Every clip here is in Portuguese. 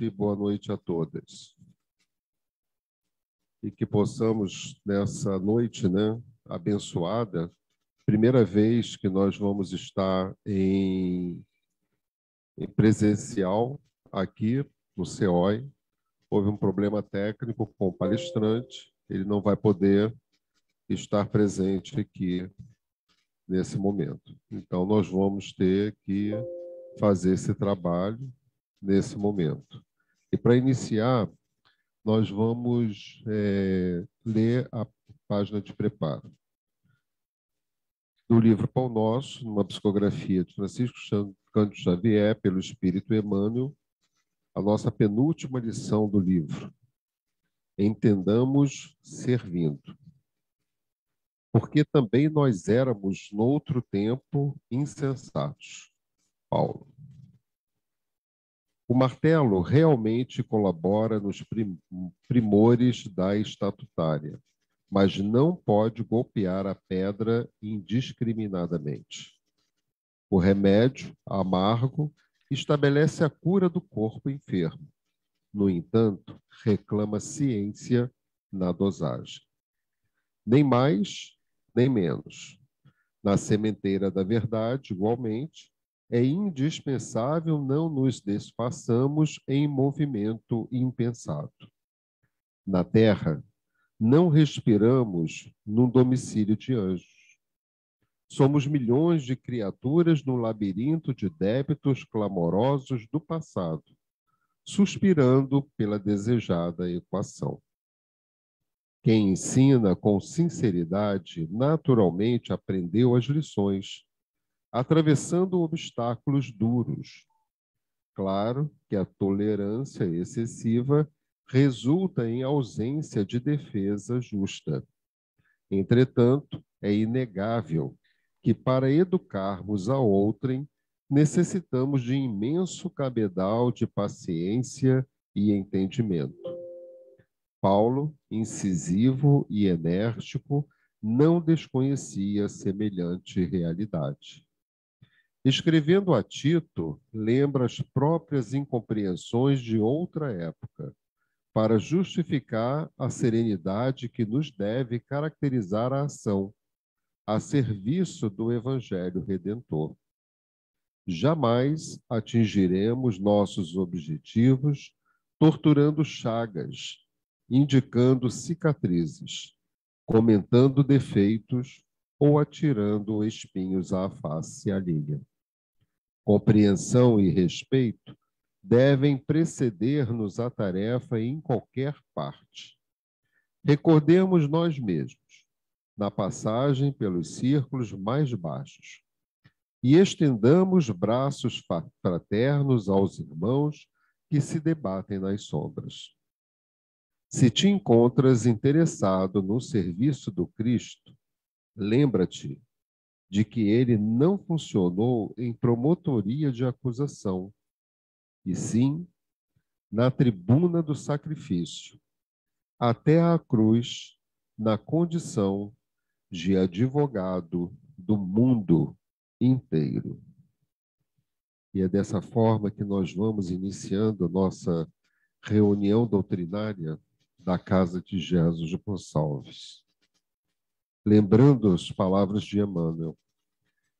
e boa noite a todas. E que possamos, nessa noite né, abençoada, primeira vez que nós vamos estar em, em presencial aqui no COI, Houve um problema técnico com o palestrante, ele não vai poder estar presente aqui nesse momento. Então, nós vamos ter que fazer esse trabalho nesse momento. E para iniciar, nós vamos é, ler a página de preparo do livro Pão Nosso, numa psicografia de Francisco Cândido Xavier, pelo Espírito Emmanuel, a nossa penúltima lição do livro. Entendamos servindo. Porque também nós éramos, noutro tempo, insensatos. Paulo. O martelo realmente colabora nos primores da estatutária, mas não pode golpear a pedra indiscriminadamente. O remédio, amargo, estabelece a cura do corpo enfermo. No entanto, reclama ciência na dosagem. Nem mais, nem menos. Na sementeira da verdade, igualmente, é indispensável não nos desfaçamos em movimento impensado. Na terra, não respiramos num domicílio de anjos. Somos milhões de criaturas no labirinto de débitos clamorosos do passado, suspirando pela desejada equação. Quem ensina com sinceridade naturalmente aprendeu as lições atravessando obstáculos duros. Claro que a tolerância excessiva resulta em ausência de defesa justa. Entretanto, é inegável que para educarmos a outrem, necessitamos de imenso cabedal de paciência e entendimento. Paulo, incisivo e enérgico, não desconhecia semelhante realidade. Escrevendo a Tito, lembra as próprias incompreensões de outra época, para justificar a serenidade que nos deve caracterizar a ação, a serviço do Evangelho Redentor. Jamais atingiremos nossos objetivos torturando chagas, indicando cicatrizes, comentando defeitos ou atirando espinhos à face alheia compreensão e respeito devem preceder-nos à tarefa em qualquer parte. Recordemos nós mesmos, na passagem pelos círculos mais baixos, e estendamos braços fraternos aos irmãos que se debatem nas sombras. Se te encontras interessado no serviço do Cristo, lembra-te de que ele não funcionou em promotoria de acusação, e sim na tribuna do sacrifício, até à cruz, na condição de advogado do mundo inteiro. E é dessa forma que nós vamos iniciando nossa reunião doutrinária da Casa de Jesus de Gonçalves. Lembrando as palavras de Emmanuel,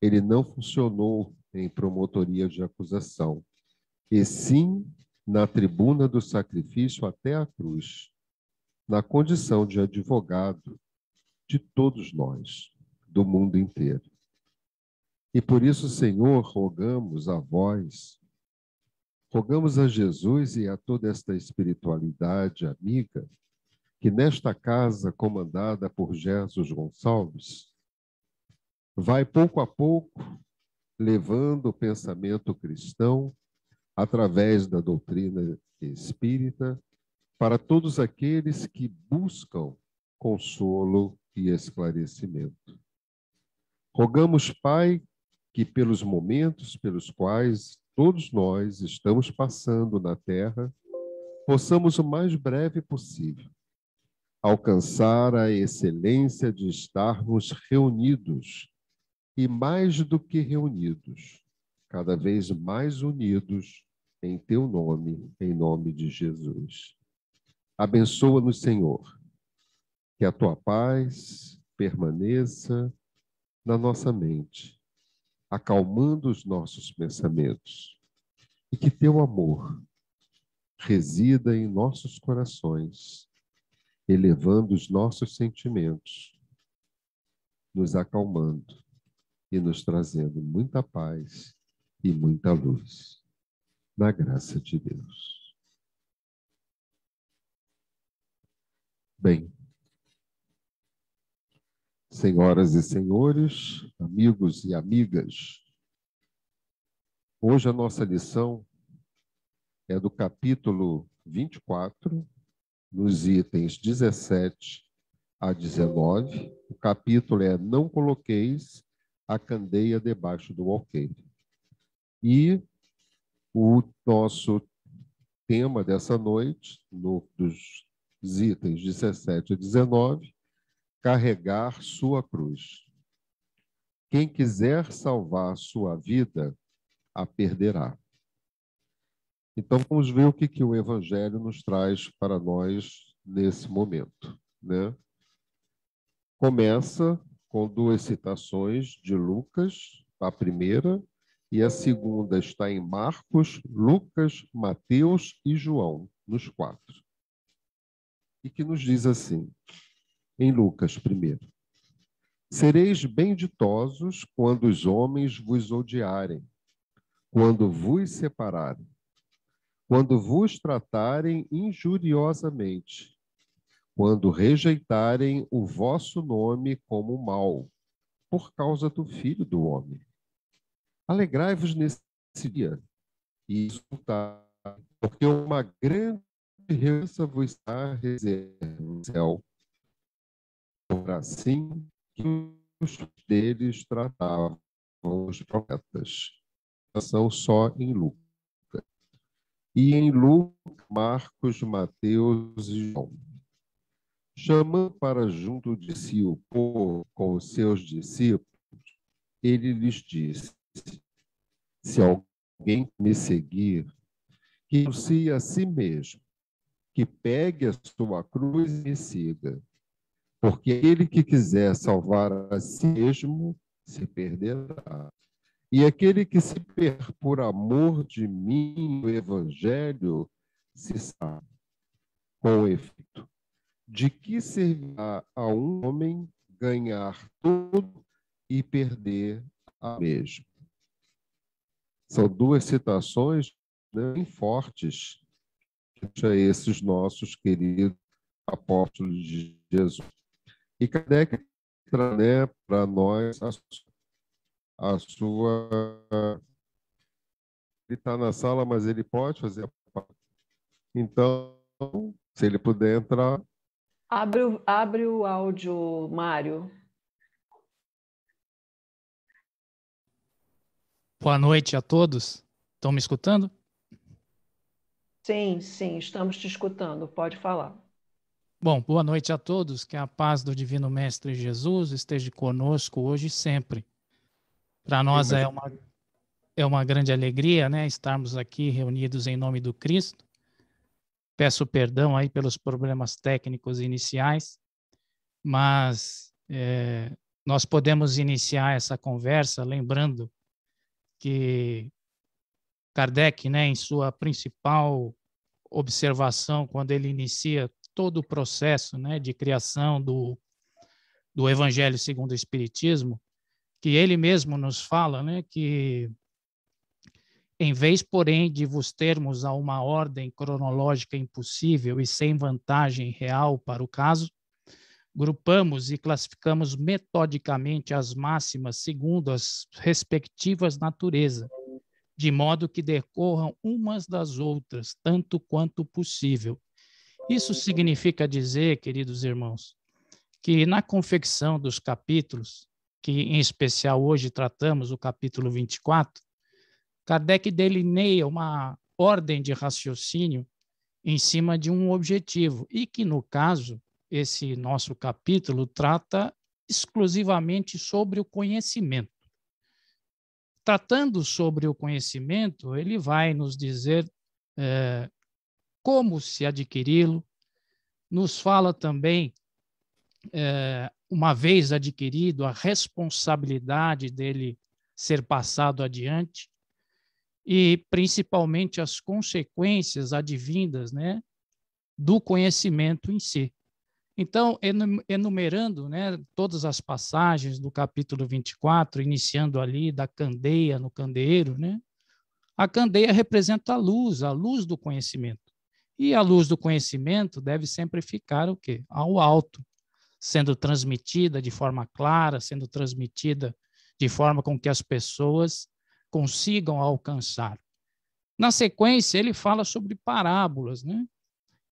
ele não funcionou em promotoria de acusação, e sim na tribuna do sacrifício até a cruz, na condição de advogado de todos nós, do mundo inteiro. E por isso, Senhor, rogamos a vós, rogamos a Jesus e a toda esta espiritualidade amiga, que nesta casa comandada por Jesus Gonçalves, vai pouco a pouco levando o pensamento cristão através da doutrina espírita para todos aqueles que buscam consolo e esclarecimento. Rogamos, Pai, que pelos momentos pelos quais todos nós estamos passando na Terra, possamos o mais breve possível alcançar a excelência de estarmos reunidos e mais do que reunidos, cada vez mais unidos em teu nome, em nome de Jesus. Abençoa-nos, Senhor, que a tua paz permaneça na nossa mente, acalmando os nossos pensamentos, e que teu amor resida em nossos corações, elevando os nossos sentimentos, nos acalmando e nos trazendo muita paz e muita luz. Na graça de Deus. Bem, senhoras e senhores, amigos e amigas, hoje a nossa lição é do capítulo 24, nos itens 17 a 19. O capítulo é Não Coloqueis a candeia debaixo do alqueire. E o nosso tema dessa noite, no, dos itens 17 a 19, carregar sua cruz. Quem quiser salvar sua vida, a perderá. Então, vamos ver o que, que o Evangelho nos traz para nós nesse momento. Né? Começa com duas citações de Lucas, a primeira, e a segunda está em Marcos, Lucas, Mateus e João, nos quatro. E que nos diz assim, em Lucas primeiro: Sereis benditosos quando os homens vos odiarem, quando vos separarem, quando vos tratarem injuriosamente quando rejeitarem o vosso nome como mal, por causa do filho do homem. Alegrai-vos nesse dia e escutai, porque uma grande herança vos está reservada no céu. Por assim que os deles tratavam os profetas. São só em Lucas. E em Lucas, Marcos, Mateus e João chamando para junto de si o povo com os seus discípulos, ele lhes disse: Se alguém me seguir, que se a si mesmo, que pegue a sua cruz e me siga. Porque aquele que quiser salvar a si mesmo se perderá. E aquele que se perde por amor de mim, o evangelho, se salva. Com efeito, de que servirá a um homem ganhar tudo e perder a mesma? São duas citações né, bem fortes a esses nossos queridos apóstolos de Jesus. E Kardec traz né, para nós a, a sua. Ele está na sala, mas ele pode fazer a parte. Então, se ele puder entrar, Abre o, abre o áudio, Mário. Boa noite a todos. Estão me escutando? Sim, sim, estamos te escutando. Pode falar. Bom, boa noite a todos. Que a paz do Divino Mestre Jesus esteja conosco hoje e sempre. Para nós é uma, é uma grande alegria né, estarmos aqui reunidos em nome do Cristo Peço perdão aí pelos problemas técnicos iniciais, mas é, nós podemos iniciar essa conversa lembrando que Kardec, né, em sua principal observação, quando ele inicia todo o processo né, de criação do, do Evangelho segundo o Espiritismo, que ele mesmo nos fala né, que em vez, porém, de vos termos a uma ordem cronológica impossível e sem vantagem real para o caso, grupamos e classificamos metodicamente as máximas segundo as respectivas natureza, de modo que decorram umas das outras tanto quanto possível. Isso significa dizer, queridos irmãos, que na confecção dos capítulos, que em especial hoje tratamos o capítulo 24, Kardec delineia uma ordem de raciocínio em cima de um objetivo, e que, no caso, esse nosso capítulo trata exclusivamente sobre o conhecimento. Tratando sobre o conhecimento, ele vai nos dizer é, como se adquiri-lo, nos fala também, é, uma vez adquirido, a responsabilidade dele ser passado adiante, e principalmente as consequências advindas né, do conhecimento em si. Então, enumerando né, todas as passagens do capítulo 24, iniciando ali da candeia no candeeiro, né, a candeia representa a luz, a luz do conhecimento. E a luz do conhecimento deve sempre ficar o quê? Ao alto, sendo transmitida de forma clara, sendo transmitida de forma com que as pessoas consigam alcançar. Na sequência, ele fala sobre parábolas, né?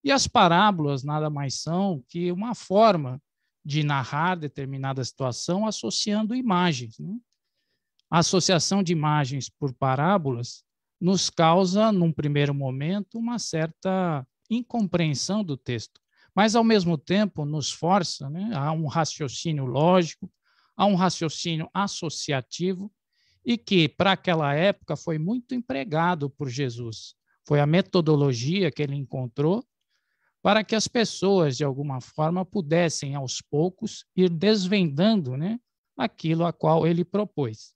E as parábolas nada mais são que uma forma de narrar determinada situação associando imagens. Né? A associação de imagens por parábolas nos causa, num primeiro momento, uma certa incompreensão do texto, mas, ao mesmo tempo, nos força né, a um raciocínio lógico, a um raciocínio associativo e que, para aquela época, foi muito empregado por Jesus. Foi a metodologia que ele encontrou para que as pessoas, de alguma forma, pudessem, aos poucos, ir desvendando né, aquilo a qual ele propôs.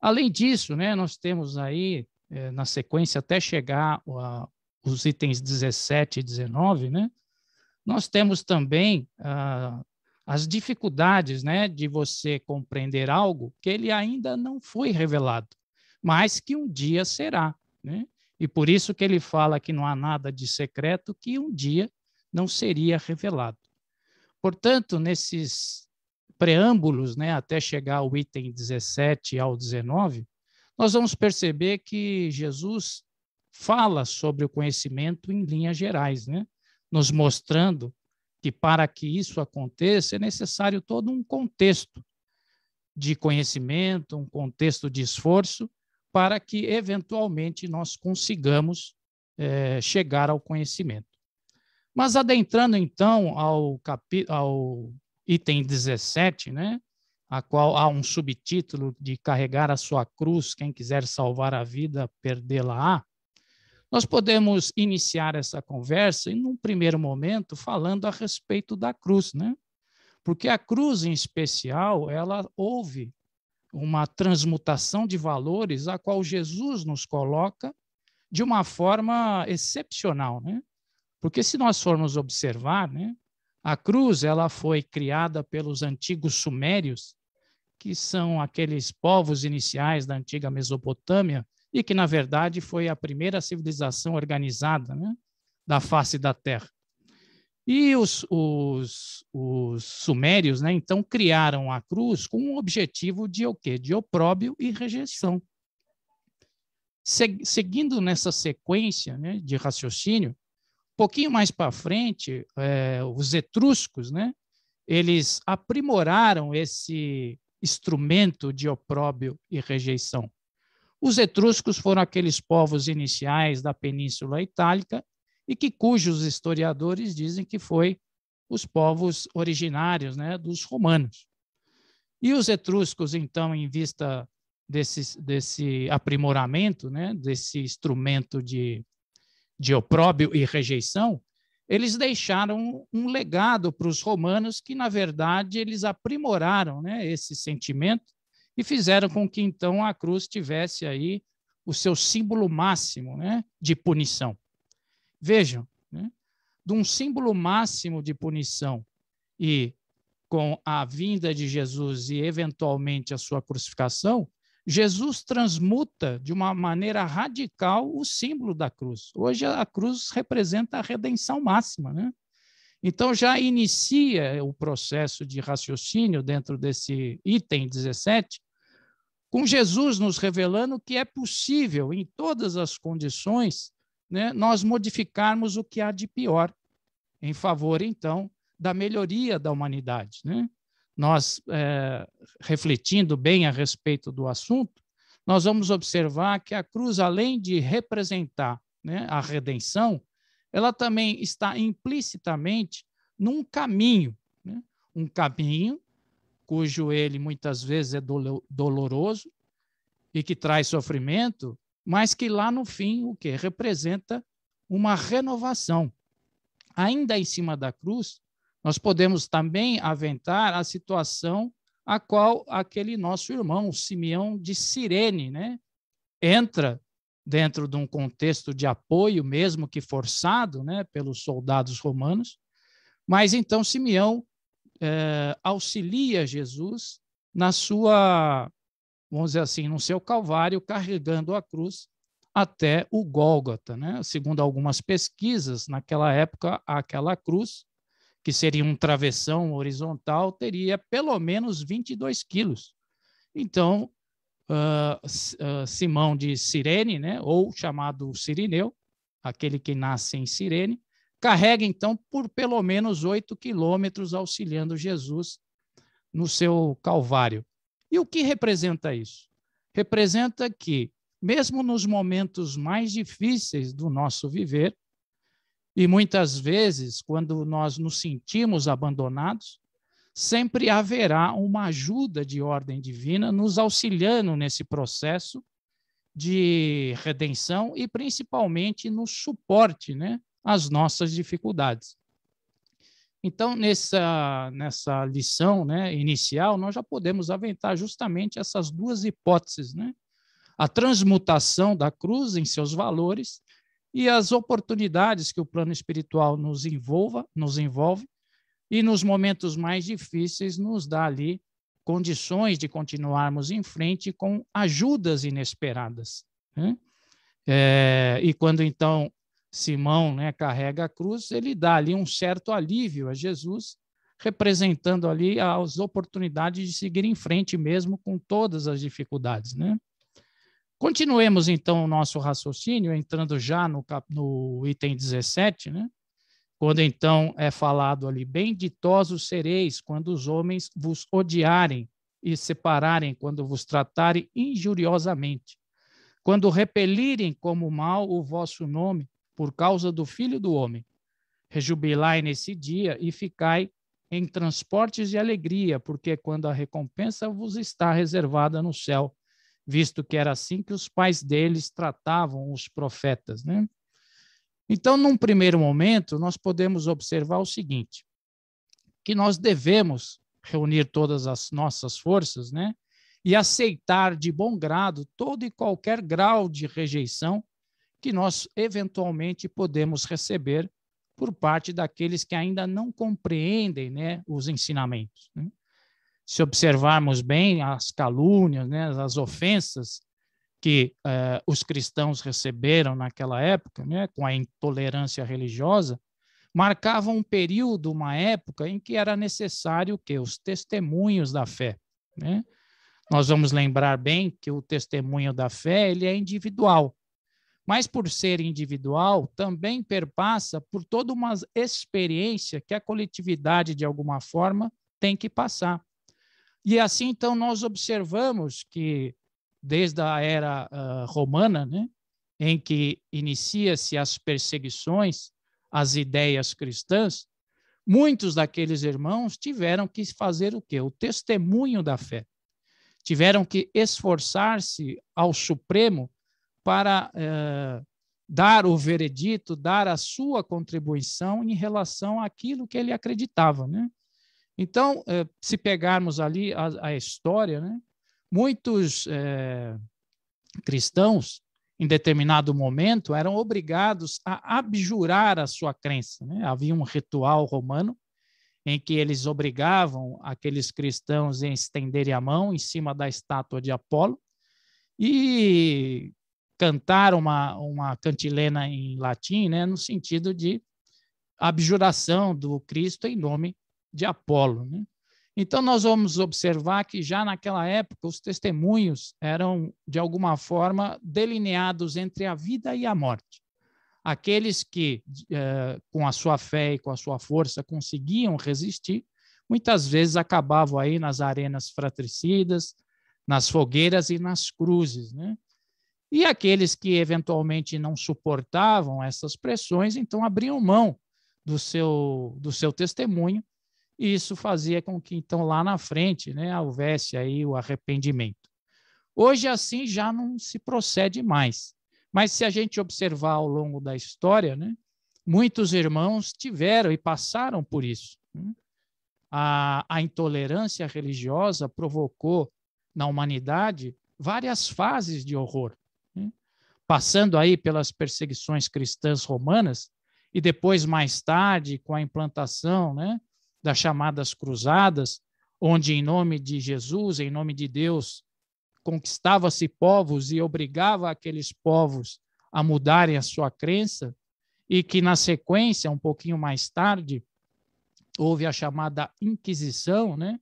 Além disso, né, nós temos aí, eh, na sequência, até chegar a, os itens 17 e 19, né, nós temos também ah, as dificuldades né, de você compreender algo que ele ainda não foi revelado, mas que um dia será. Né? E por isso que ele fala que não há nada de secreto que um dia não seria revelado. Portanto, nesses preâmbulos, né, até chegar ao item 17 ao 19, nós vamos perceber que Jesus fala sobre o conhecimento em linhas gerais, né? nos mostrando que para que isso aconteça é necessário todo um contexto de conhecimento, um contexto de esforço, para que eventualmente nós consigamos é, chegar ao conhecimento. Mas adentrando então ao, capi ao item 17, né, a qual há um subtítulo de carregar a sua cruz, quem quiser salvar a vida, perdê-la-á. Nós podemos iniciar essa conversa, em um primeiro momento, falando a respeito da cruz, né? Porque a cruz, em especial, ela houve uma transmutação de valores a qual Jesus nos coloca de uma forma excepcional, né? Porque se nós formos observar, né, a cruz ela foi criada pelos antigos sumérios, que são aqueles povos iniciais da antiga Mesopotâmia, e que, na verdade, foi a primeira civilização organizada né, da face da Terra. E os, os, os sumérios, né, então, criaram a cruz com o objetivo de o quê? De opróbio e rejeição. Se, seguindo nessa sequência né, de raciocínio, um pouquinho mais para frente, é, os etruscos, né, eles aprimoraram esse instrumento de opróbio e rejeição. Os etruscos foram aqueles povos iniciais da Península Itálica e que cujos historiadores dizem que foi os povos originários né, dos romanos. E os etruscos, então, em vista desse, desse aprimoramento, né, desse instrumento de, de opróbio e rejeição, eles deixaram um legado para os romanos que, na verdade, eles aprimoraram né, esse sentimento e fizeram com que então a cruz tivesse aí o seu símbolo máximo né, de punição. Vejam, né, de um símbolo máximo de punição e com a vinda de Jesus e eventualmente a sua crucificação, Jesus transmuta de uma maneira radical o símbolo da cruz. Hoje a cruz representa a redenção máxima, né? Então já inicia o processo de raciocínio dentro desse item 17 com Jesus nos revelando que é possível, em todas as condições, né, nós modificarmos o que há de pior, em favor, então, da melhoria da humanidade. Né? Nós, é, refletindo bem a respeito do assunto, nós vamos observar que a cruz, além de representar né, a redenção, ela também está implicitamente num caminho, né? um caminho cujo ele muitas vezes é doloroso e que traz sofrimento, mas que lá no fim o que representa uma renovação. Ainda em cima da cruz, nós podemos também aventar a situação a qual aquele nosso irmão Simeão de Cirene, né, entra dentro de um contexto de apoio mesmo que forçado, né, pelos soldados romanos, mas então Simeão é, auxilia Jesus na sua, vamos dizer assim, no seu Calvário, carregando a cruz até o Gólgota. Né? Segundo algumas pesquisas, naquela época, aquela cruz, que seria um travessão horizontal, teria pelo menos 22 quilos. Então, uh, uh, Simão de Cirene, né? ou chamado Sirineu, aquele que nasce em Cirene, carrega então por pelo menos oito quilômetros auxiliando Jesus no seu Calvário. E o que representa isso? Representa que, mesmo nos momentos mais difíceis do nosso viver, e muitas vezes, quando nós nos sentimos abandonados, sempre haverá uma ajuda de ordem divina nos auxiliando nesse processo de redenção e principalmente no suporte, né? as nossas dificuldades. Então, nessa, nessa lição né, inicial, nós já podemos aventar justamente essas duas hipóteses: né? a transmutação da cruz em seus valores e as oportunidades que o plano espiritual nos, envolva, nos envolve e nos momentos mais difíceis nos dá ali condições de continuarmos em frente com ajudas inesperadas. Né? É, e quando então Simão né, carrega a cruz, ele dá ali um certo alívio a Jesus, representando ali as oportunidades de seguir em frente mesmo com todas as dificuldades. Né? Continuemos então o nosso raciocínio, entrando já no, cap... no item 17, né? quando então é falado ali: Benditosos sereis quando os homens vos odiarem e separarem, quando vos tratarem injuriosamente, quando repelirem como mal o vosso nome por causa do Filho do Homem. Rejubilai nesse dia e ficai em transportes de alegria, porque quando a recompensa vos está reservada no céu, visto que era assim que os pais deles tratavam os profetas. Né? Então, num primeiro momento, nós podemos observar o seguinte: que nós devemos reunir todas as nossas forças, né? E aceitar de bom grado todo e qualquer grau de rejeição que nós eventualmente podemos receber por parte daqueles que ainda não compreendem né, os ensinamentos. Né? Se observarmos bem as calúnias, né, as ofensas que eh, os cristãos receberam naquela época, né, com a intolerância religiosa, marcavam um período, uma época em que era necessário que os testemunhos da fé. Né? Nós vamos lembrar bem que o testemunho da fé ele é individual mas por ser individual, também perpassa por toda uma experiência que a coletividade, de alguma forma, tem que passar. E assim, então, nós observamos que, desde a era uh, romana, né, em que inicia-se as perseguições às ideias cristãs, muitos daqueles irmãos tiveram que fazer o quê? O testemunho da fé. Tiveram que esforçar-se ao Supremo para eh, dar o veredito, dar a sua contribuição em relação àquilo que ele acreditava. Né? Então, eh, se pegarmos ali a, a história, né? muitos eh, cristãos, em determinado momento, eram obrigados a abjurar a sua crença. Né? Havia um ritual romano em que eles obrigavam aqueles cristãos a estenderem a mão em cima da estátua de Apolo e cantar uma, uma cantilena em latim, né, no sentido de abjuração do Cristo em nome de Apolo. Né? Então, nós vamos observar que já naquela época os testemunhos eram, de alguma forma, delineados entre a vida e a morte. Aqueles que, eh, com a sua fé e com a sua força, conseguiam resistir, muitas vezes acabavam aí nas arenas fratricidas, nas fogueiras e nas cruzes. Né? E aqueles que eventualmente não suportavam essas pressões, então abriam mão do seu, do seu testemunho, e isso fazia com que, então, lá na frente, né, houvesse aí o arrependimento. Hoje, assim, já não se procede mais. Mas se a gente observar ao longo da história, né, muitos irmãos tiveram e passaram por isso. Né. A, a intolerância religiosa provocou na humanidade várias fases de horror passando aí pelas perseguições cristãs romanas e depois mais tarde com a implantação, né, das chamadas cruzadas, onde em nome de Jesus, em nome de Deus, conquistava-se povos e obrigava aqueles povos a mudarem a sua crença, e que na sequência, um pouquinho mais tarde, houve a chamada Inquisição, né?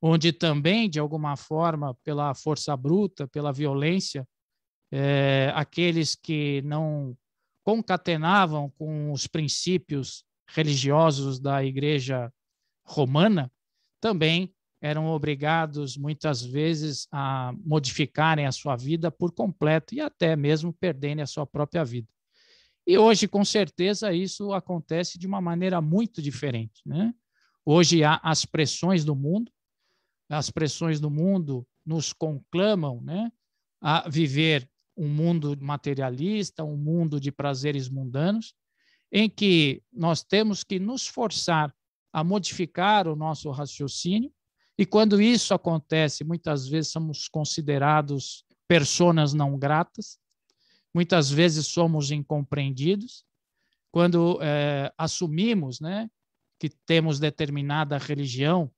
onde também, de alguma forma, pela força bruta, pela violência, é, aqueles que não concatenavam com os princípios religiosos da Igreja Romana também eram obrigados muitas vezes a modificarem a sua vida por completo e até mesmo perderem a sua própria vida. E hoje, com certeza, isso acontece de uma maneira muito diferente. Né? Hoje há as pressões do mundo, as pressões do mundo nos conclamam né, a viver um mundo materialista, um mundo de prazeres mundanos, em que nós temos que nos forçar a modificar o nosso raciocínio, e quando isso acontece, muitas vezes somos considerados personas não gratas, muitas vezes somos incompreendidos, quando é, assumimos né, que temos determinada religião,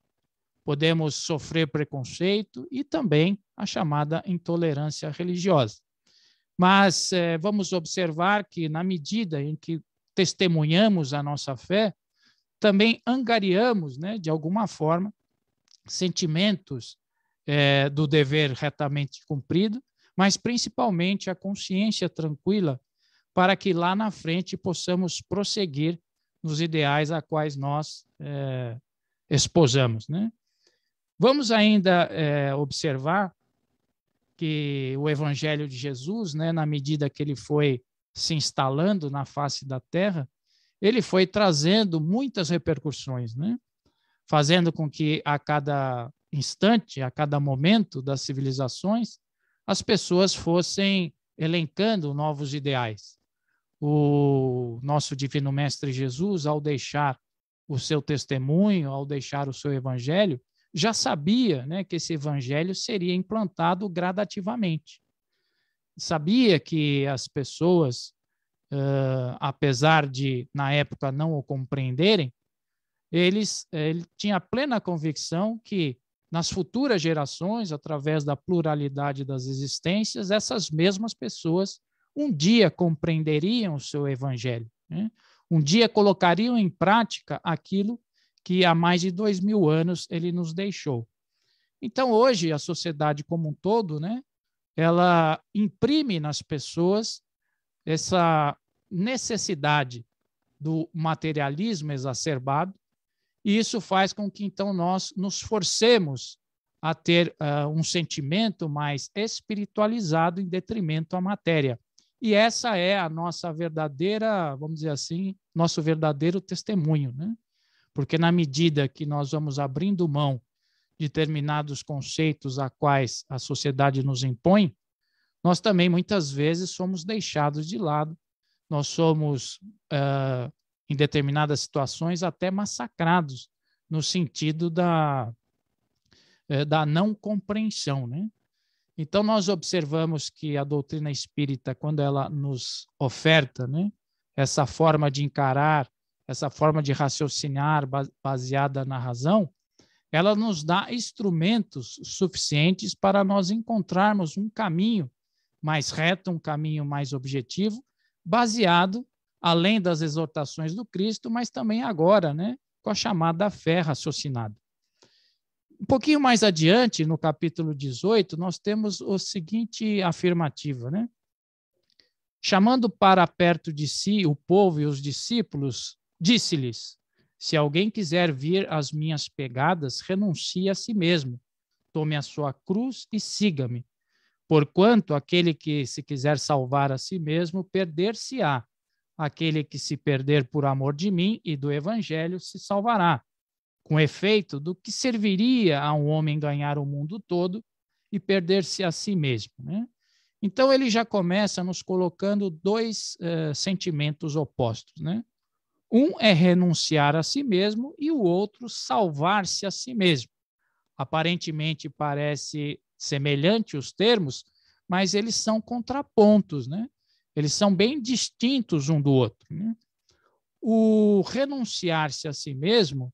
podemos sofrer preconceito e também a chamada intolerância religiosa. Mas eh, vamos observar que, na medida em que testemunhamos a nossa fé, também angariamos, né, de alguma forma, sentimentos eh, do dever retamente cumprido, mas principalmente a consciência tranquila para que lá na frente possamos prosseguir nos ideais a quais nós eh, esposamos, exposamos. Né? Vamos ainda observar que o evangelho de Jesus, né, na medida que ele foi se instalando na face da terra, ele foi trazendo muitas repercussões, né? Fazendo com que a cada instante, a cada momento das civilizações, as pessoas fossem elencando novos ideais. O nosso divino mestre Jesus, ao deixar o seu testemunho, ao deixar o seu evangelho, já sabia né, que esse evangelho seria implantado gradativamente. Sabia que as pessoas, uh, apesar de, na época, não o compreenderem, eles, eh, ele tinha plena convicção que, nas futuras gerações, através da pluralidade das existências, essas mesmas pessoas um dia compreenderiam o seu evangelho, né? um dia colocariam em prática aquilo que há mais de dois mil anos ele nos deixou. Então, hoje, a sociedade como um todo, né, ela imprime nas pessoas essa necessidade do materialismo exacerbado, e isso faz com que, então, nós nos forcemos a ter uh, um sentimento mais espiritualizado em detrimento à matéria. E essa é a nossa verdadeira, vamos dizer assim, nosso verdadeiro testemunho, né? Porque na medida que nós vamos abrindo mão de determinados conceitos a quais a sociedade nos impõe, nós também muitas vezes somos deixados de lado, nós somos, uh, em determinadas situações, até massacrados no sentido da, eh, da não compreensão. Né? Então, nós observamos que a doutrina espírita, quando ela nos oferta né, essa forma de encarar essa forma de raciocinar baseada na razão, ela nos dá instrumentos suficientes para nós encontrarmos um caminho mais reto, um caminho mais objetivo, baseado além das exortações do Cristo, mas também agora, né, com a chamada fé raciocinada. Um pouquinho mais adiante, no capítulo 18, nós temos o seguinte afirmativa, né? Chamando para perto de si o povo e os discípulos, Disse-lhes: Se alguém quiser vir às minhas pegadas, renuncie a si mesmo, tome a sua cruz e siga-me. Porquanto aquele que se quiser salvar a si mesmo, perder-se-á. Aquele que se perder por amor de mim e do evangelho se salvará. Com efeito, do que serviria a um homem ganhar o mundo todo e perder-se a si mesmo? Né? Então, ele já começa nos colocando dois uh, sentimentos opostos. Né? Um é renunciar a si mesmo e o outro salvar-se a si mesmo. Aparentemente parece semelhante os termos, mas eles são contrapontos, né? Eles são bem distintos um do outro. Né? O renunciar-se a si mesmo,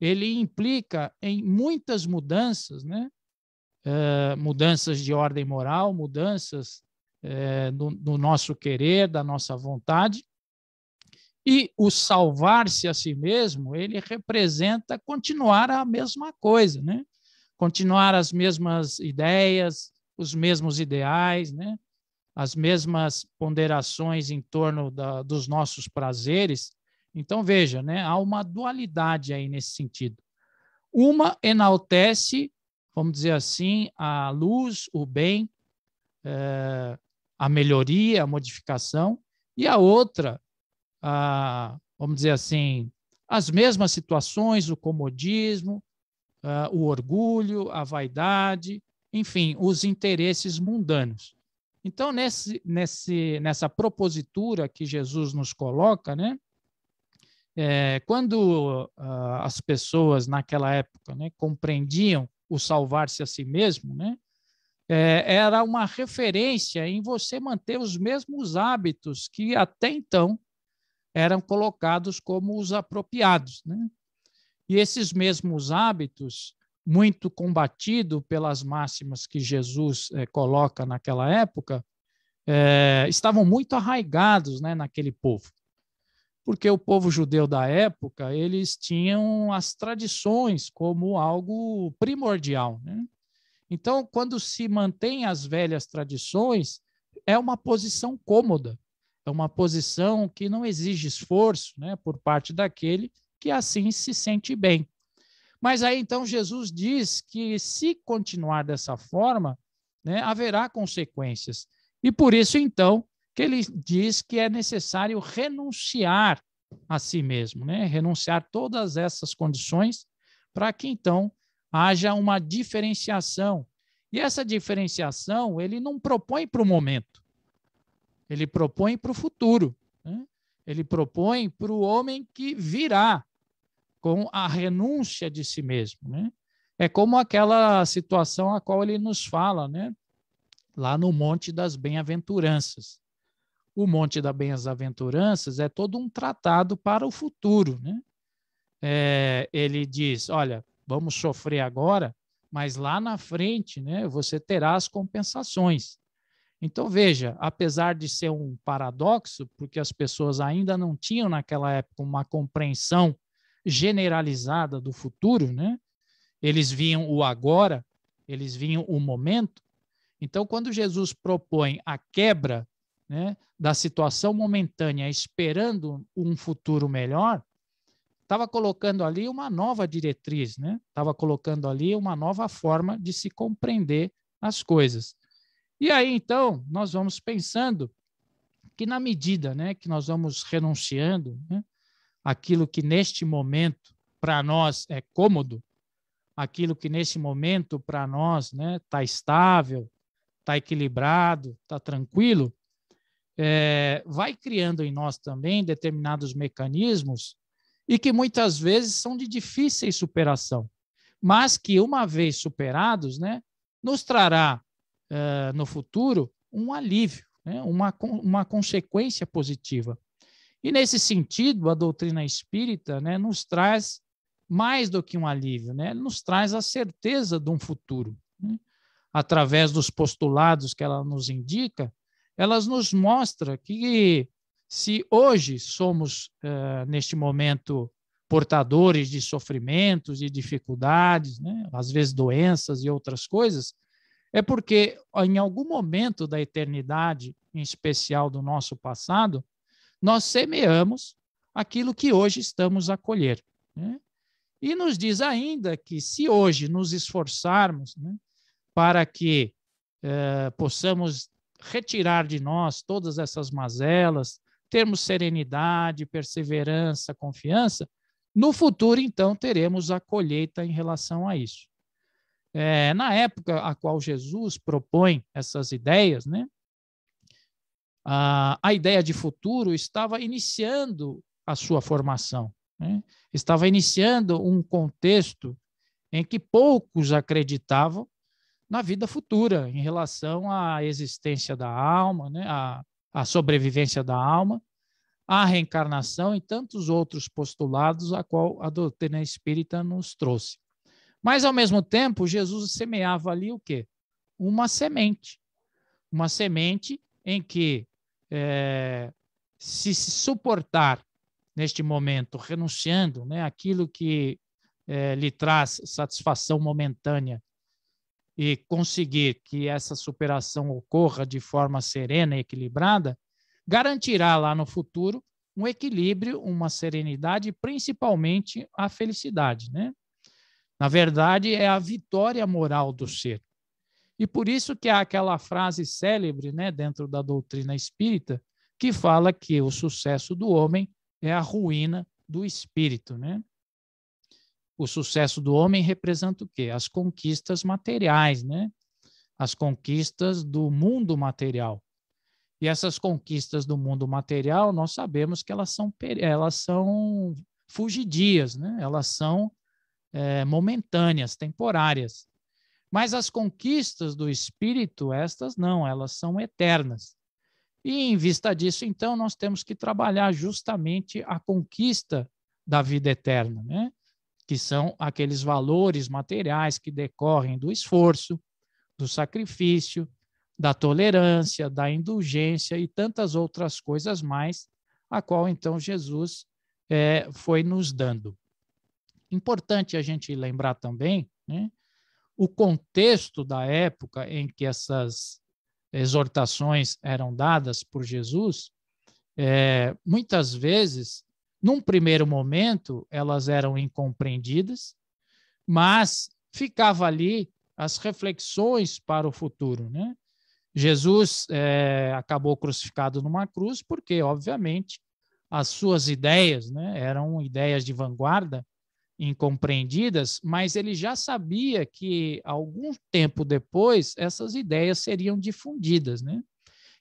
ele implica em muitas mudanças, né? Uh, mudanças de ordem moral, mudanças uh, no, no nosso querer, da nossa vontade, e o salvar-se a si mesmo, ele representa continuar a mesma coisa, né? Continuar as mesmas ideias, os mesmos ideais, né? As mesmas ponderações em torno da, dos nossos prazeres. Então, veja, né? Há uma dualidade aí nesse sentido. Uma enaltece, vamos dizer assim, a luz, o bem, é, a melhoria, a modificação, e a outra ah, vamos dizer assim, as mesmas situações, o comodismo, ah, o orgulho, a vaidade, enfim, os interesses mundanos. Então, nesse, nesse, nessa propositura que Jesus nos coloca, né? É, quando ah, as pessoas naquela época né, compreendiam o salvar-se a si mesmo, né, é, era uma referência em você manter os mesmos hábitos que até então eram colocados como os apropriados. Né? E esses mesmos hábitos, muito combatido pelas máximas que Jesus é, coloca naquela época, é, estavam muito arraigados né, naquele povo. Porque o povo judeu da época, eles tinham as tradições como algo primordial. Né? Então, quando se mantém as velhas tradições, é uma posição cômoda. É uma posição que não exige esforço né, por parte daquele que assim se sente bem. Mas aí então Jesus diz que se continuar dessa forma, né, haverá consequências. E por isso então que ele diz que é necessário renunciar a si mesmo, né? renunciar todas essas condições para que então haja uma diferenciação. E essa diferenciação ele não propõe para o momento ele propõe para o futuro, né? ele propõe para o homem que virá com a renúncia de si mesmo. Né? É como aquela situação a qual ele nos fala, né? lá no Monte das Bem-aventuranças. O Monte das Bem-aventuranças é todo um tratado para o futuro. Né? É, ele diz: olha, vamos sofrer agora, mas lá na frente né, você terá as compensações. Então, veja, apesar de ser um paradoxo, porque as pessoas ainda não tinham naquela época uma compreensão generalizada do futuro, né? Eles viam o agora, eles viam o momento. Então, quando Jesus propõe a quebra né, da situação momentânea, esperando um futuro melhor, estava colocando ali uma nova diretriz, né? Estava colocando ali uma nova forma de se compreender as coisas. E aí, então, nós vamos pensando que na medida né, que nós vamos renunciando né, aquilo que neste momento para nós é cômodo, aquilo que neste momento para nós né, está estável, está equilibrado, está tranquilo, é, vai criando em nós também determinados mecanismos e que muitas vezes são de difícil superação, mas que uma vez superados, né, nos trará uh, no futuro um alívio, né? uma, uma consequência positiva. E nesse sentido, a doutrina espírita né, nos traz mais do que um alívio, né? nos traz a certeza de um futuro. Né? Através dos postulados que ela nos indica, elas nos mostra que se hoje somos, uh, neste momento, portadores de sofrimentos e dificuldades, né? às vezes doenças e outras coisas, é porque em algum momento da eternidade, em especial do nosso passado, nós semeamos aquilo que hoje estamos a colher. Né? E nos diz ainda que, se hoje nos esforçarmos né, para que eh, possamos retirar de nós todas essas mazelas, termos serenidade, perseverança, confiança, no futuro, então, teremos a colheita em relação a isso é, na época a qual Jesus propõe essas ideias, né, a, a ideia de futuro estava iniciando a sua formação, né? estava iniciando um contexto em que poucos acreditavam na vida futura, em relação à existência da alma, né, à, à sobrevivência da alma, à reencarnação e tantos outros postulados a qual a doutrina espírita nos trouxe. Mas, ao mesmo tempo, Jesus semeava ali o quê? Uma semente. Uma semente em que é, se suportar neste momento, renunciando né, aquilo que é, lhe traz satisfação momentânea e conseguir que essa superação ocorra de forma serena e equilibrada, garantirá lá no futuro um equilíbrio, uma serenidade e principalmente a felicidade, né? Na verdade, é a vitória moral do ser. E por isso que há aquela frase célebre, né, dentro da doutrina espírita, que fala que o sucesso do homem é a ruína do espírito, né? O sucesso do homem representa o quê? As conquistas materiais, né? As conquistas do mundo material. E essas conquistas do mundo material, nós sabemos que elas são elas são fugidias, né? Elas são é, momentâneas, temporárias. Mas as conquistas do espírito, estas não, elas são eternas. E em vista disso, então, nós temos que trabalhar justamente a conquista da vida eterna, né? que são aqueles valores materiais que decorrem do esforço, do sacrifício, da tolerância, da indulgência e tantas outras coisas mais, a qual então Jesus é, foi nos dando importante a gente lembrar também né, o contexto da época em que essas exortações eram dadas por Jesus. É, muitas vezes, num primeiro momento, elas eram incompreendidas, mas ficava ali as reflexões para o futuro, né? Jesus é, acabou crucificado numa cruz porque, obviamente, as suas ideias né, eram ideias de vanguarda incompreendidas, mas ele já sabia que algum tempo depois essas ideias seriam difundidas, né?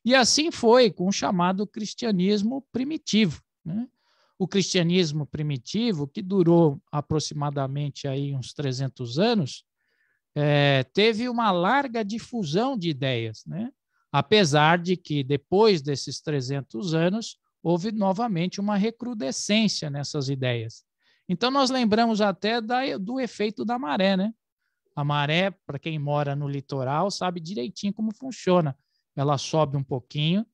E assim foi com o chamado cristianismo primitivo, né? O cristianismo primitivo, que durou aproximadamente aí uns 300 anos, é, teve uma larga difusão de ideias, né? apesar de que depois desses 300 anos houve novamente uma recrudescência nessas ideias. Então nós lembramos até da, do efeito da maré, né? A maré, para quem mora no litoral, sabe direitinho como funciona. Ela sobe um pouquinho,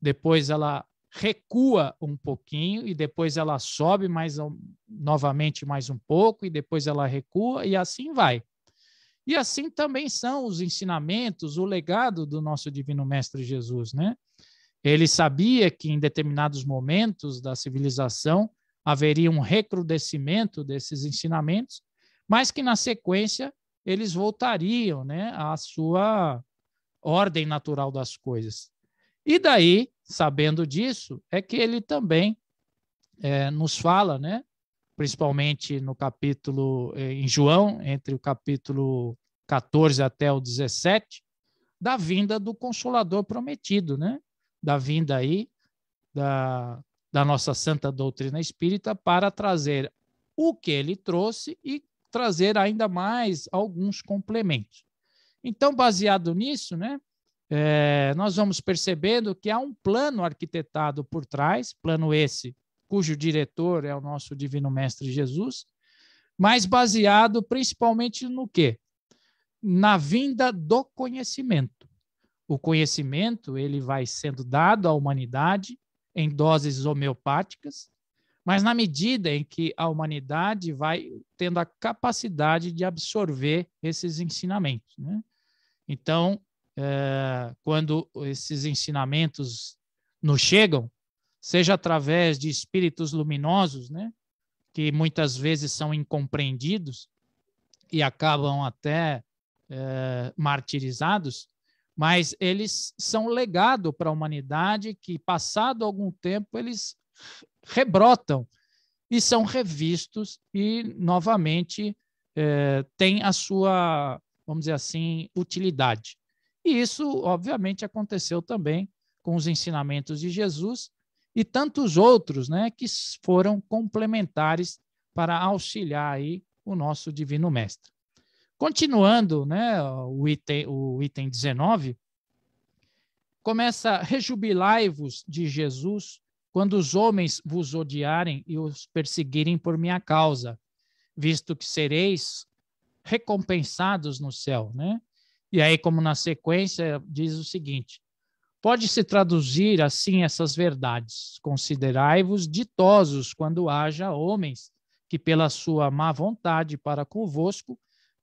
depois ela recua um pouquinho e depois ela sobe mais novamente mais um pouco e depois ela recua e assim vai. E assim também são os ensinamentos, o legado do nosso divino mestre Jesus, né? Ele sabia que em determinados momentos da civilização haveria um recrudescimento desses ensinamentos, mas que na sequência eles voltariam né, à sua ordem natural das coisas. E daí, sabendo disso, é que ele também é, nos fala, né, principalmente no capítulo, é, em João, entre o capítulo 14 até o 17, da vinda do Consolador prometido, né? da vinda aí da, da nossa santa doutrina espírita para trazer o que ele trouxe e trazer ainda mais alguns complementos. Então, baseado nisso, né, é, nós vamos percebendo que há um plano arquitetado por trás, plano esse cujo diretor é o nosso divino mestre Jesus, mas baseado principalmente no quê? Na vinda do conhecimento. O conhecimento ele vai sendo dado à humanidade em doses homeopáticas, mas na medida em que a humanidade vai tendo a capacidade de absorver esses ensinamentos. Né? Então, é, quando esses ensinamentos nos chegam, seja através de espíritos luminosos, né, que muitas vezes são incompreendidos e acabam até é, martirizados, mas eles são legado para a humanidade que, passado algum tempo, eles rebrotam e são revistos e, novamente, é, têm a sua, vamos dizer assim, utilidade. E isso, obviamente, aconteceu também com os ensinamentos de Jesus e tantos outros né, que foram complementares para auxiliar aí o nosso Divino Mestre. Continuando, né, o item, o item 19, começa: Rejubilai-vos de Jesus quando os homens vos odiarem e os perseguirem por minha causa, visto que sereis recompensados no céu, né? E aí, como na sequência, diz o seguinte: Pode-se traduzir assim essas verdades. Considerai-vos ditosos quando haja homens que, pela sua má vontade para convosco,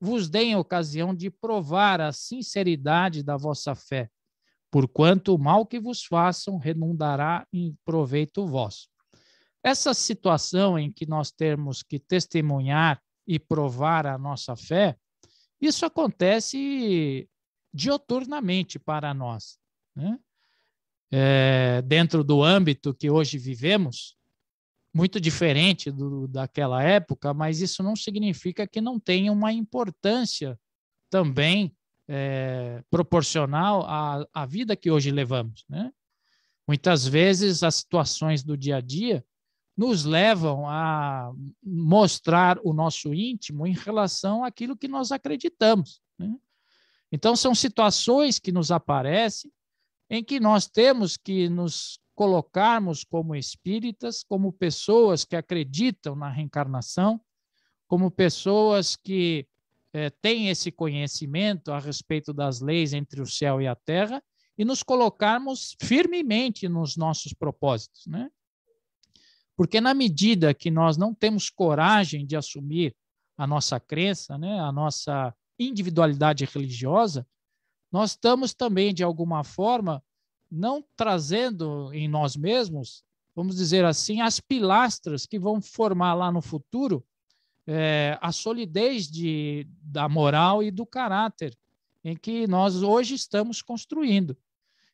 vos deem ocasião de provar a sinceridade da vossa fé, porquanto o mal que vos façam redundará em proveito vosso. Essa situação em que nós temos que testemunhar e provar a nossa fé, isso acontece dioturnamente para nós. Né? É, dentro do âmbito que hoje vivemos, muito diferente do, daquela época, mas isso não significa que não tenha uma importância também é, proporcional à, à vida que hoje levamos. Né? Muitas vezes as situações do dia a dia nos levam a mostrar o nosso íntimo em relação àquilo que nós acreditamos. Né? Então, são situações que nos aparecem em que nós temos que nos colocarmos como espíritas, como pessoas que acreditam na reencarnação, como pessoas que eh, têm esse conhecimento a respeito das leis entre o céu e a terra, e nos colocarmos firmemente nos nossos propósitos, né? Porque na medida que nós não temos coragem de assumir a nossa crença, né, a nossa individualidade religiosa, nós estamos também de alguma forma não trazendo em nós mesmos, vamos dizer assim, as pilastras que vão formar lá no futuro é, a solidez de, da moral e do caráter em que nós hoje estamos construindo.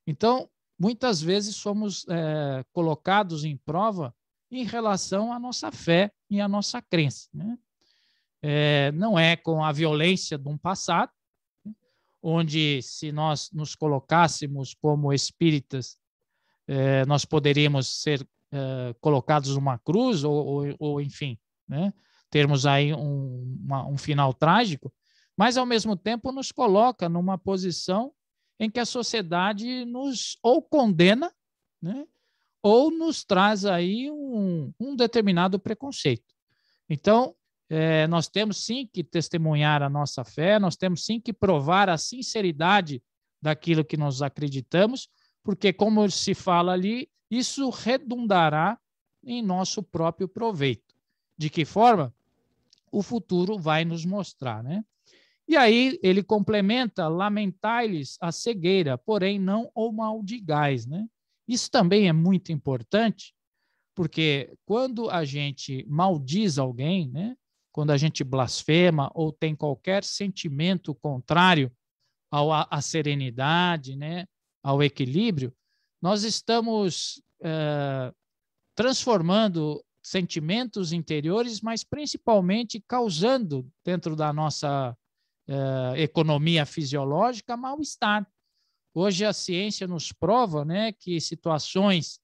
Então, muitas vezes somos é, colocados em prova em relação à nossa fé e à nossa crença. Né? É, não é com a violência de um passado, onde, se nós nos colocássemos como espíritas, eh, nós poderíamos ser eh, colocados numa cruz, ou, ou, ou enfim, né? termos aí um, uma, um final trágico, mas, ao mesmo tempo, nos coloca numa posição em que a sociedade nos ou condena, né? ou nos traz aí um, um determinado preconceito. Então, é, nós temos sim que testemunhar a nossa fé, nós temos sim que provar a sinceridade daquilo que nós acreditamos, porque, como se fala ali, isso redundará em nosso próprio proveito. De que forma? O futuro vai nos mostrar, né? E aí ele complementa: lamentai-lhes a cegueira, porém não o maldigais, né? Isso também é muito importante, porque quando a gente maldiz alguém, né? quando a gente blasfema ou tem qualquer sentimento contrário ao, à, à serenidade, né, ao equilíbrio, nós estamos eh, transformando sentimentos interiores, mas principalmente causando dentro da nossa eh, economia fisiológica mal-estar. Hoje a ciência nos prova né, que situações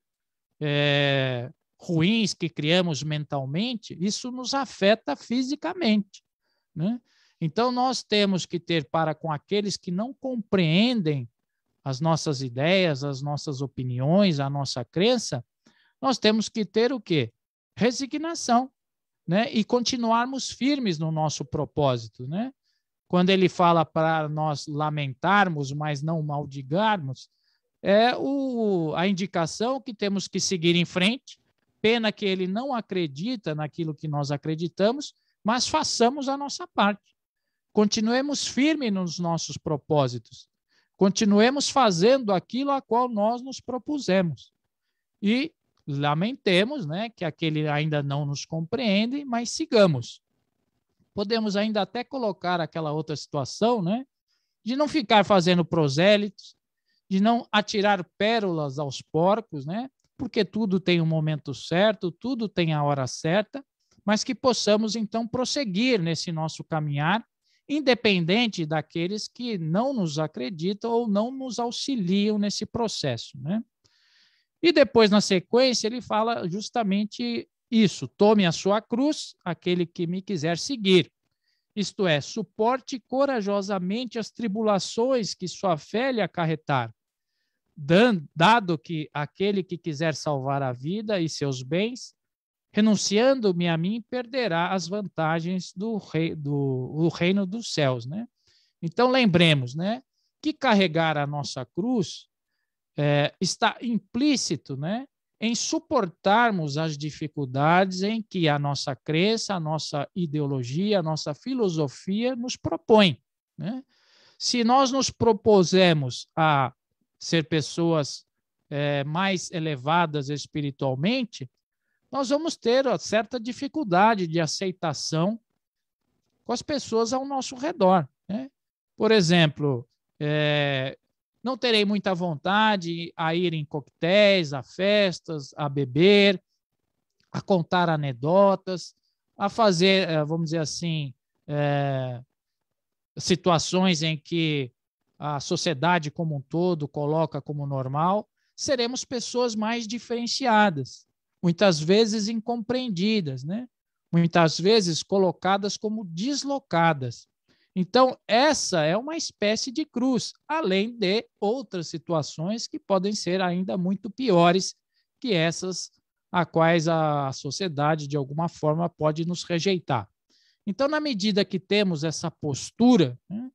eh, ruins que criamos mentalmente, isso nos afeta fisicamente. Né? Então, nós temos que ter para com aqueles que não compreendem as nossas ideias, as nossas opiniões, a nossa crença, nós temos que ter o quê? Resignação, né? E continuarmos firmes no nosso propósito, né? Quando ele fala para nós lamentarmos, mas não maldigarmos, é o, a indicação que temos que seguir em frente, Pena que ele não acredita naquilo que nós acreditamos, mas façamos a nossa parte. Continuemos firmes nos nossos propósitos. Continuemos fazendo aquilo a qual nós nos propusemos. E lamentemos, né, que aquele ainda não nos compreende, mas sigamos. Podemos ainda até colocar aquela outra situação, né, de não ficar fazendo prosélitos, de não atirar pérolas aos porcos, né? porque tudo tem um momento certo, tudo tem a hora certa, mas que possamos então prosseguir nesse nosso caminhar, independente daqueles que não nos acreditam ou não nos auxiliam nesse processo, né? E depois, na sequência, ele fala justamente isso: tome a sua cruz, aquele que me quiser seguir. Isto é, suporte corajosamente as tribulações que sua fé lhe acarretar, dado que aquele que quiser salvar a vida e seus bens, renunciando-me a mim, perderá as vantagens do, rei, do reino dos céus, né? Então lembremos, né, que carregar a nossa cruz é, está implícito, né, em suportarmos as dificuldades em que a nossa crença, a nossa ideologia, a nossa filosofia nos propõe, né? Se nós nos propusemos a ser pessoas é, mais elevadas espiritualmente, nós vamos ter uma certa dificuldade de aceitação com as pessoas ao nosso redor. Né? Por exemplo, é, não terei muita vontade a ir em coquetéis, a festas, a beber, a contar anedotas, a fazer, é, vamos dizer assim, é, situações em que a sociedade como um todo coloca como normal, seremos pessoas mais diferenciadas, muitas vezes incompreendidas, né? muitas vezes colocadas como deslocadas. Então, essa é uma espécie de cruz, além de outras situações que podem ser ainda muito piores que essas a quais a sociedade, de alguma forma, pode nos rejeitar. Então, na medida que temos essa postura, né,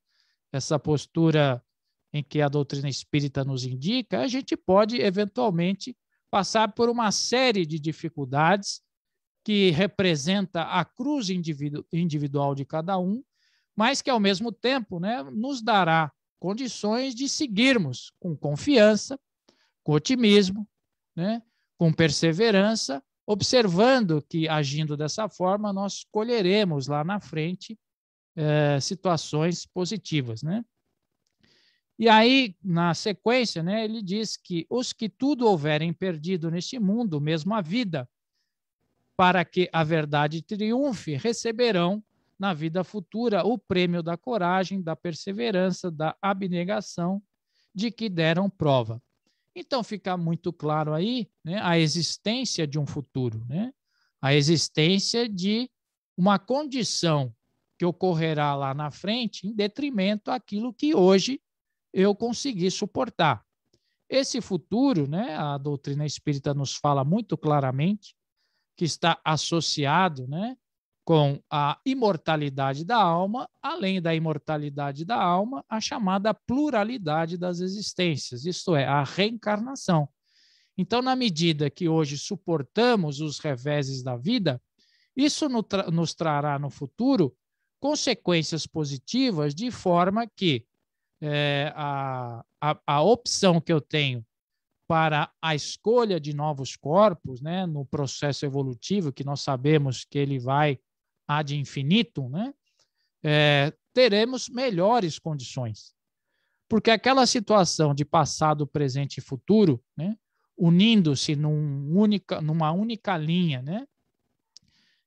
essa postura em que a doutrina espírita nos indica, a gente pode eventualmente passar por uma série de dificuldades que representa a cruz individu individual de cada um, mas que ao mesmo tempo, né, nos dará condições de seguirmos com confiança, com otimismo, né, com perseverança, observando que agindo dessa forma nós colheremos lá na frente é, situações positivas, né? E aí, na sequência, né, ele diz que os que tudo houverem perdido neste mundo, mesmo a vida, para que a verdade triunfe, receberão na vida futura o prêmio da coragem, da perseverança, da abnegação de que deram prova. Então fica muito claro aí né, a existência de um futuro, né? a existência de uma condição que ocorrerá lá na frente, em detrimento daquilo que hoje eu consegui suportar. Esse futuro, né, a doutrina espírita nos fala muito claramente, que está associado né, com a imortalidade da alma, além da imortalidade da alma, a chamada pluralidade das existências, isto é, a reencarnação. Então, na medida que hoje suportamos os reveses da vida, isso nos trará no futuro consequências positivas, de forma que é, a, a, a opção que eu tenho para a escolha de novos corpos, né, no processo evolutivo, que nós sabemos que ele vai ad infinitum, né, é, teremos melhores condições. Porque aquela situação de passado, presente e futuro, né, unindo-se num única, numa única linha, né,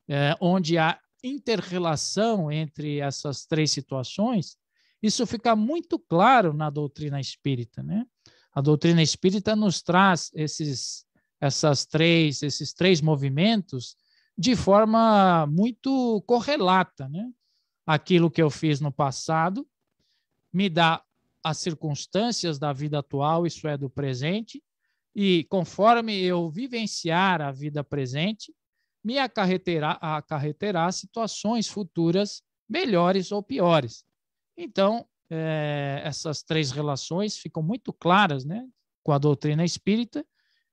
é, onde há interrelação entre essas três situações, isso fica muito claro na doutrina espírita, né? A doutrina espírita nos traz esses essas três, esses três movimentos de forma muito correlata, né? Aquilo que eu fiz no passado me dá as circunstâncias da vida atual, isso é do presente, e conforme eu vivenciar a vida presente, me acarreterá, acarreterá situações futuras melhores ou piores. Então, é, essas três relações ficam muito claras né, com a doutrina espírita,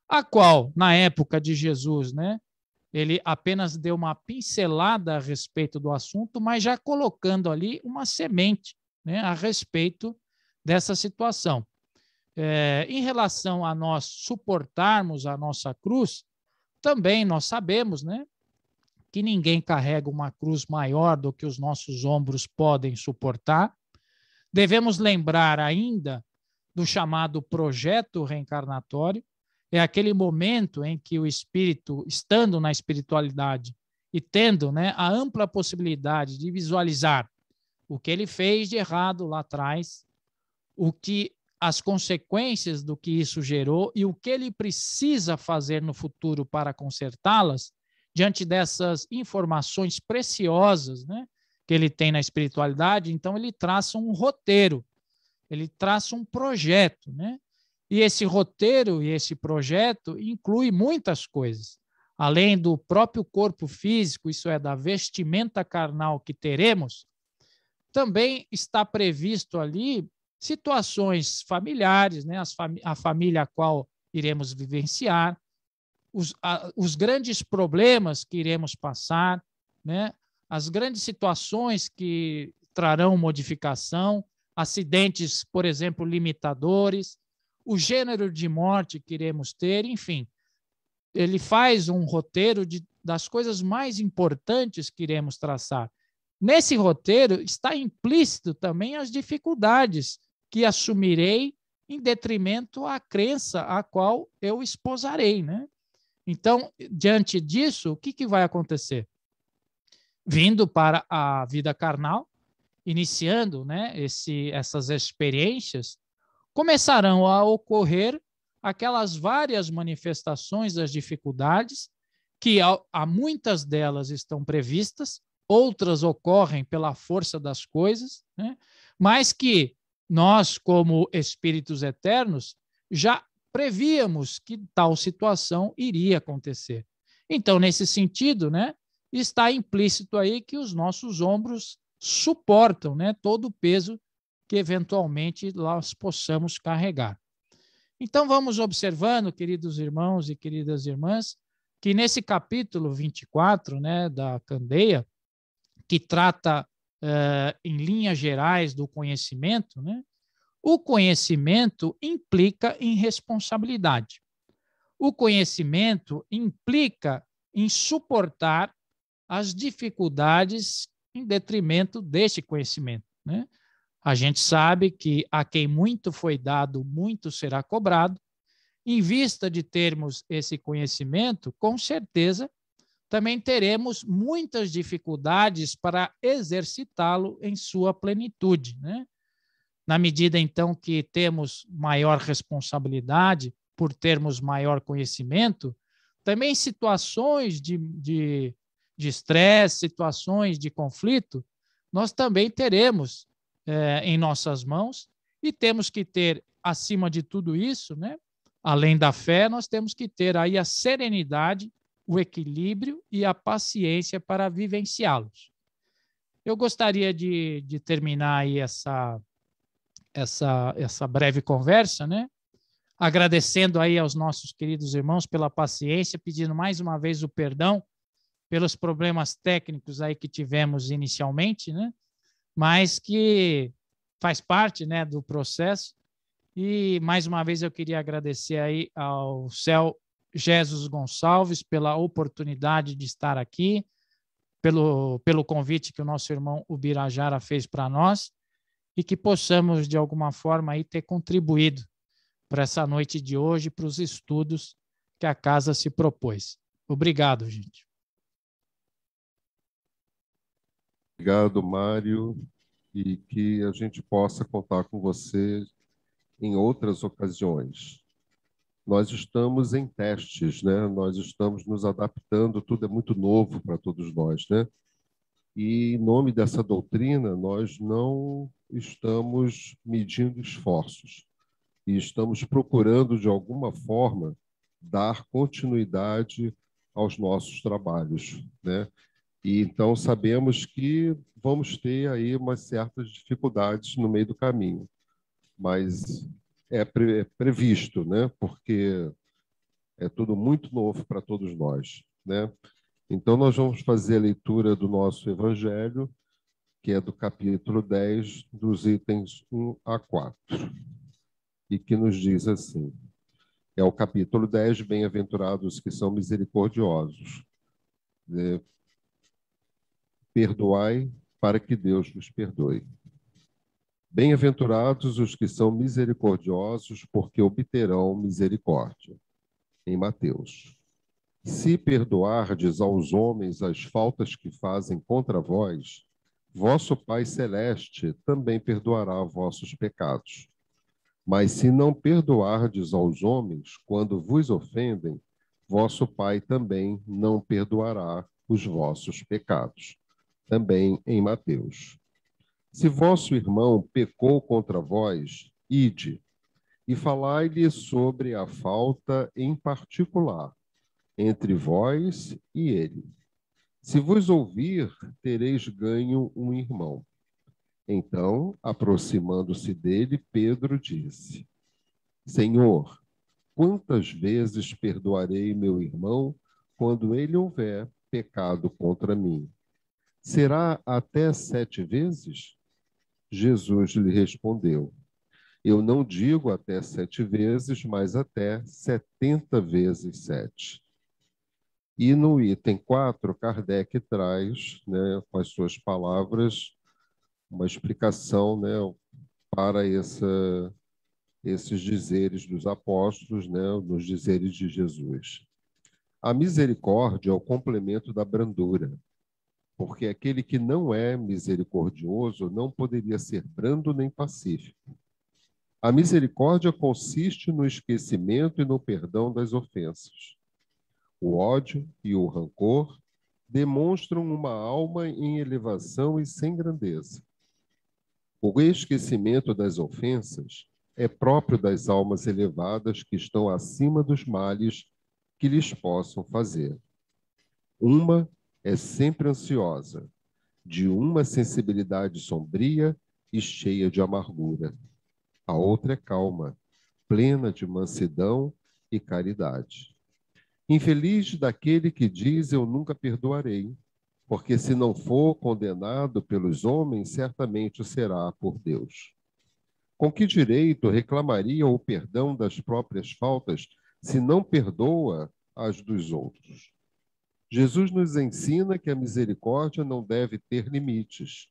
a qual, na época de Jesus, né, ele apenas deu uma pincelada a respeito do assunto, mas já colocando ali uma semente né, a respeito dessa situação. É, em relação a nós suportarmos a nossa cruz, também nós sabemos, né, que ninguém carrega uma cruz maior do que os nossos ombros podem suportar. Devemos lembrar ainda do chamado projeto reencarnatório, é aquele momento em que o espírito, estando na espiritualidade e tendo né, a ampla possibilidade de visualizar o que ele fez de errado lá atrás, o que as consequências do que isso gerou e o que ele precisa fazer no futuro para consertá-las, diante dessas informações preciosas né, que ele tem na espiritualidade, então ele traça um roteiro, ele traça um projeto. Né? E esse roteiro e esse projeto inclui muitas coisas. Além do próprio corpo físico, isso é, da vestimenta carnal que teremos, também está previsto ali situações familiares, né? a família a qual iremos vivenciar, os, a, os grandes problemas que iremos passar, né? as grandes situações que trarão modificação, acidentes, por exemplo, limitadores, o gênero de morte que iremos ter, enfim. Ele faz um roteiro de, das coisas mais importantes que iremos traçar. Nesse roteiro está implícito também as dificuldades que assumirei em detrimento à crença a qual eu esposarei, né? Então, diante disso, o que, que vai acontecer? Vindo para a vida carnal, iniciando né, esse, essas experiências, começarão a ocorrer aquelas várias manifestações das dificuldades, que há muitas delas estão previstas, outras ocorrem pela força das coisas, né? mas que nós, como espíritos eternos, já prevíamos que tal situação iria acontecer. Então, nesse sentido, né, está implícito aí que os nossos ombros suportam né, todo o peso que eventualmente nós possamos carregar. Então, vamos observando, queridos irmãos e queridas irmãs, que nesse capítulo 24 né, da Candeia, que trata uh, em linhas gerais do conhecimento, né? o conhecimento implica em responsabilidade. O conhecimento implica em suportar as dificuldades em detrimento deste conhecimento. Né? A gente sabe que a quem muito foi dado, muito será cobrado. Em vista de termos esse conhecimento, com certeza também teremos muitas dificuldades para exercitá-lo em sua plenitude. Né? Na medida, então, que temos maior responsabilidade por termos maior conhecimento, também situações de estresse, de, estresse, situações de conflito, nós também teremos eh, em nossas mãos e temos que ter, acima de tudo isso, né? além da fé, nós temos que ter aí a serenidade o equilíbrio e a paciência para vivenciá-los. Eu gostaria de, de terminar aí essa, essa, essa breve conversa, né? Agradecendo aí aos nossos queridos irmãos pela paciência, pedindo mais uma vez o perdão pelos problemas técnicos aí que tivemos inicialmente, né? Mas que faz parte, né, do processo. E mais uma vez eu queria agradecer aí ao Céu Jesus Gonçalves pela oportunidade de estar aqui, pelo, pelo convite que o nosso irmão Ubirajara fez para nós e que possamos, de alguma forma, aí, ter contribuído para essa noite de hoje, para os estudos que a casa se propôs. Obrigado, gente. Obrigado, Mário, e que a gente possa contar com você em outras ocasiões nós estamos em testes, né? Nós estamos nos adaptando, tudo é muito novo para todos nós, né? E em nome dessa doutrina, nós não estamos medindo esforços e estamos procurando de alguma forma dar continuidade aos nossos trabalhos, né? E então sabemos que vamos ter aí umas certas dificuldades no meio do caminho, mas é, pre, é previsto, né? porque é tudo muito novo para todos nós. Né? Então, nós vamos fazer a leitura do nosso Evangelho, que é do capítulo 10, dos itens 1 a 4, e que nos diz assim: é o capítulo 10, Bem-aventurados que são misericordiosos. É, Perdoai para que Deus vos perdoe. Bem-aventurados os que são misericordiosos, porque obterão misericórdia. Em Mateus. Se perdoardes aos homens as faltas que fazem contra vós, vosso Pai Celeste também perdoará vossos pecados. Mas se não perdoardes aos homens quando vos ofendem, vosso Pai também não perdoará os vossos pecados. Também em Mateus. Se vosso irmão pecou contra vós, ide e falai-lhe sobre a falta em particular, entre vós e ele. Se vos ouvir, tereis ganho um irmão. Então, aproximando-se dele, Pedro disse: Senhor, quantas vezes perdoarei meu irmão quando ele houver pecado contra mim? Será até sete vezes? Jesus lhe respondeu: Eu não digo até sete vezes, mas até setenta vezes sete. E no item quatro, Kardec traz, né, com as suas palavras, uma explicação né, para essa, esses dizeres dos apóstolos, né, nos dizeres de Jesus. A misericórdia é o complemento da brandura porque aquele que não é misericordioso não poderia ser brando nem pacífico. A misericórdia consiste no esquecimento e no perdão das ofensas. O ódio e o rancor demonstram uma alma em elevação e sem grandeza. O esquecimento das ofensas é próprio das almas elevadas que estão acima dos males que lhes possam fazer. Uma é sempre ansiosa, de uma sensibilidade sombria e cheia de amargura. A outra é calma, plena de mansidão e caridade. Infeliz daquele que diz: Eu nunca perdoarei, porque se não for condenado pelos homens, certamente será por Deus. Com que direito reclamaria o perdão das próprias faltas se não perdoa as dos outros? Jesus nos ensina que a misericórdia não deve ter limites,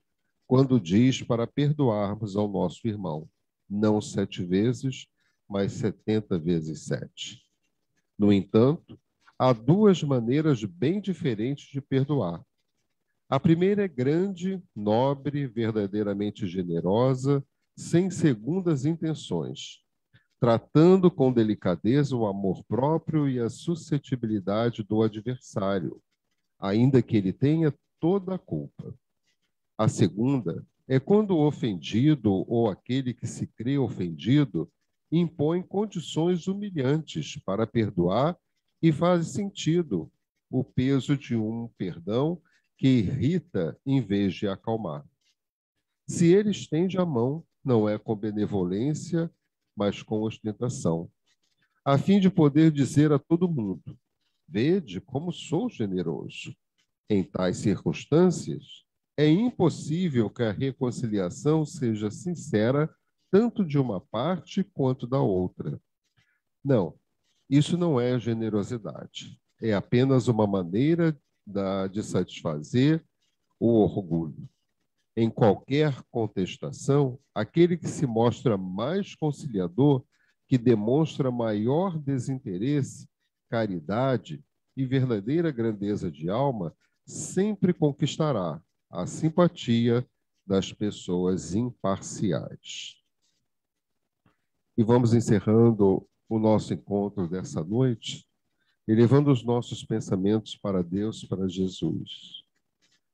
quando diz para perdoarmos ao nosso irmão, não sete vezes, mas setenta vezes sete. No entanto, há duas maneiras bem diferentes de perdoar. A primeira é grande, nobre, verdadeiramente generosa, sem segundas intenções tratando com delicadeza o amor próprio e a suscetibilidade do adversário, ainda que ele tenha toda a culpa. A segunda é quando o ofendido ou aquele que se crê ofendido impõe condições humilhantes para perdoar e faz sentido o peso de um perdão que irrita em vez de acalmar. Se ele estende a mão, não é com benevolência mas com ostentação, a fim de poder dizer a todo mundo: Vede como sou generoso. Em tais circunstâncias, é impossível que a reconciliação seja sincera tanto de uma parte quanto da outra. Não, isso não é generosidade. É apenas uma maneira da, de satisfazer o orgulho. Em qualquer contestação, aquele que se mostra mais conciliador, que demonstra maior desinteresse, caridade e verdadeira grandeza de alma, sempre conquistará a simpatia das pessoas imparciais. E vamos encerrando o nosso encontro dessa noite, elevando os nossos pensamentos para Deus, para Jesus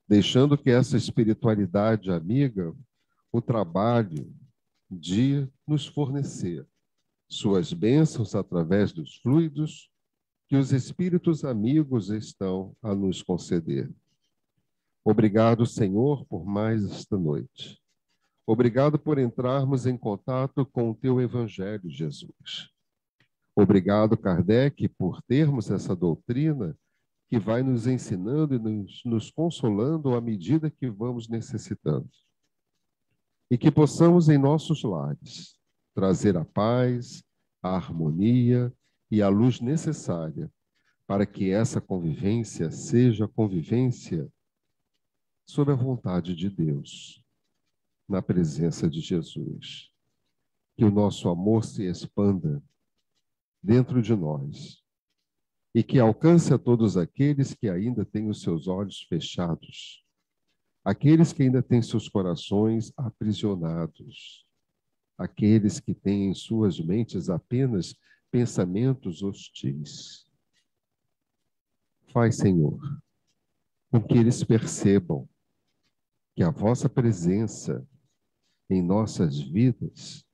deixando que essa espiritualidade amiga o trabalho de nos fornecer suas bênçãos através dos fluidos que os espíritos amigos estão a nos conceder. Obrigado, Senhor, por mais esta noite. Obrigado por entrarmos em contato com o teu evangelho, Jesus. Obrigado, Kardec, por termos essa doutrina que vai nos ensinando e nos, nos consolando à medida que vamos necessitando. E que possamos em nossos lares trazer a paz, a harmonia e a luz necessária para que essa convivência seja convivência sob a vontade de Deus, na presença de Jesus. Que o nosso amor se expanda dentro de nós e que alcance a todos aqueles que ainda têm os seus olhos fechados, aqueles que ainda têm seus corações aprisionados, aqueles que têm em suas mentes apenas pensamentos hostis. Faz, Senhor, com que eles percebam que a vossa presença em nossas vidas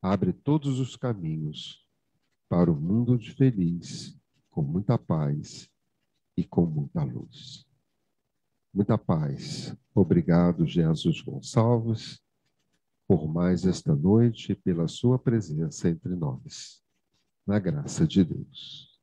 abre todos os caminhos para o mundo de feliz com muita paz e com muita luz. Muita paz. Obrigado, Jesus Gonçalves, por mais esta noite e pela sua presença entre nós. Na graça de Deus.